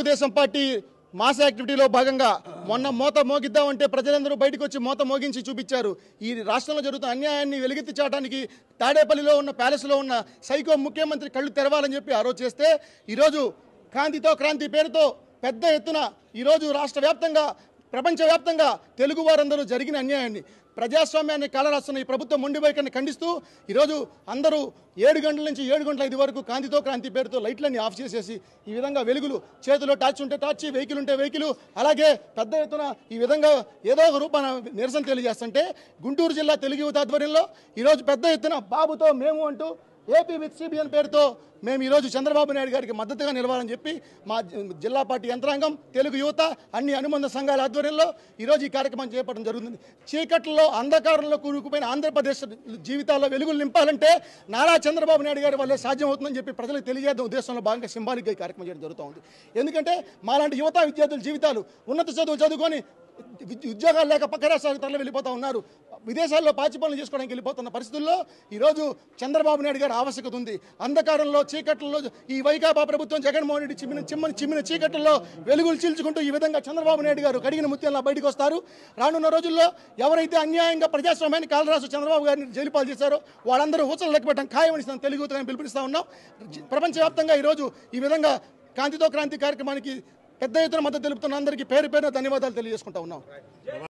Telugu Desam party mass యాక్టివిటీలో భాగంగా మొన్న మోత మోగిద్దామంటే ప్రజలందరూ బయటకు వచ్చి మోత మోగించి చూపించారు ఈ రాష్ట్రంలో జరుగుతున్న అన్యాయాన్ని వెలుగెత్తి చాటానికి తాడేపల్లిలో ఉన్న ప్యాలెస్లో ఉన్న సైకో ముఖ్యమంత్రి కళ్ళు తెరవాలని చెప్పి ఆరోజు చేస్తే ఈరోజు క్రాంతితో క్రాంతి పేరుతో పెద్ద ఎత్తున ఈరోజు రాష్ట్ర వ్యాప్తంగా ప్రపంచవ్యాప్తంగా తెలుగు వారందరూ జరిగిన అన్యాయాన్ని ప్రజాస్వామ్యాన్ని కాలరాస్తున్న ఈ ప్రభుత్వం మొండి వైఖరిని ఖండిస్తూ ఈరోజు అందరూ ఏడు గంటల నుంచి ఏడు గంటల ఐదు వరకు కాంతితో క్రాంతి పేరుతో లైట్లన్నీ ఆఫ్ చేసేసి ఈ విధంగా వెలుగులు చేతిలో టార్చ్ ఉంటే టార్చి వెహికల్ ఉంటే వెహికల్ అలాగే పెద్ద ఎత్తున ఈ విధంగా ఏదో ఒక రూపాన నిరసన తెలియజేస్తుంటే గుంటూరు జిల్లా తెలుగు యువత ఆధ్వర్యంలో ఈరోజు పెద్ద ఎత్తున బాబుతో మేము అంటూ ఏపీ విత్ సిబిఎన్ పేరుతో మేము ఈరోజు చంద్రబాబు నాయుడు గారికి మద్దతుగా నిలవాలని చెప్పి మా జిల్లా పార్టీ యంత్రాంగం తెలుగు యువత అన్ని అనుబంధ సంఘాల ఆధ్వర్యంలో ఈరోజు ఈ కార్యక్రమం చేపట్టడం జరుగుతుంది చీకట్లో అంధకారంలో కూరుకుపోయిన ఆంధ్రప్రదేశ్ జీవితాల్లో వెలుగులు నింపాలంటే నారా చంద్రబాబు నాయుడు గారి వల్లే సాధ్యం అవుతుందని చెప్పి ప్రజలకు తెలియజేద్దాం ఉద్దేశంలో భాగంగా సింబాలిక్గా ఈ కార్యక్రమం చేయడం జరుగుతుంది ఎందుకంటే మాలాంటి యువత విద్యార్థుల జీవితాలు ఉన్నత చదువు చదువుకొని ఉద్యోగాలు లేక పక్క రాష్ట్రాలకు తరలి వెళ్ళిపోతూ ఉన్నారు విదేశాల్లో పాచి పనులు చేసుకోవడానికి వెళ్ళిపోతున్న పరిస్థితుల్లో ఈరోజు చంద్రబాబు నాయుడు గారి ఆవశ్యకత ఉంది అంధకారంలో చీకట్లలో ఈ వైకాపా ప్రభుత్వం జగన్మోహన్ రెడ్డి చిమ్మిన చిమ్మని చిమ్మిన చీకట్లలో వెలుగులు చీల్చుకుంటూ ఈ విధంగా చంద్రబాబు నాయుడు గారు కడిగిన ముత్యంలా బయటకు వస్తారు రానున్న రోజుల్లో ఎవరైతే అన్యాయంగా ప్రజాస్వామ్యాన్ని కాలరాసు చంద్రబాబు గారిని జైలుపాలు చేశారో వాళ్ళందరూ ఊచలు లెక్కబెట్టడం ఖాయమని తెలుగు పిలుపునిస్తా ఉన్నాం ప్రపంచవ్యాప్తంగా ఈరోజు ఈ విధంగా కాంతితో క్రాంతి కార్యక్రమానికి పెద్ద ఎత్తున మద్దతు తెలుపుతున్న అందరికీ పేరు పేరున ధన్యవాదాలు తెలియజేసుకుంటా ఉన్నాం